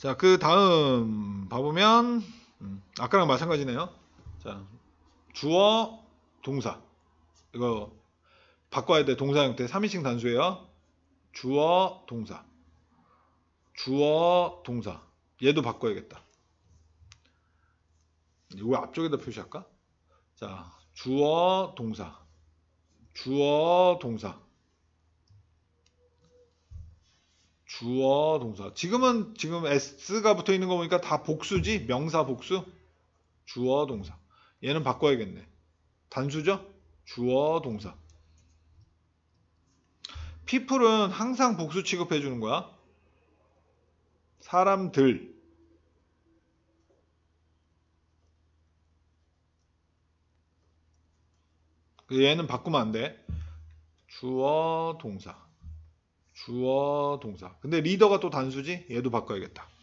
자, 그 다음 봐보면 음, 아까랑 마찬가지네요. 자, 주어, 동사. 이거 바꿔야 돼. 동사 형태 3인칭 단수예요. 주어, 동사. 주어, 동사. 얘도 바꿔야겠다. 이거 앞쪽에다 표시할까? 자, 주어, 동사. 주어, 동사. 주어 동사. 지금은 지금 s가 붙어 있는 거 보니까 다 복수지? 명사 복수? 주어 동사. 얘는 바꿔야겠네. 단수죠? 주어 동사. people은 항상 복수 취급해 주는 거야. 사람들. 얘는 바꾸면 안 돼. 주어 동사. 주어 동사. 근데 리더가 또 단수지? 얘도 바꿔야겠다.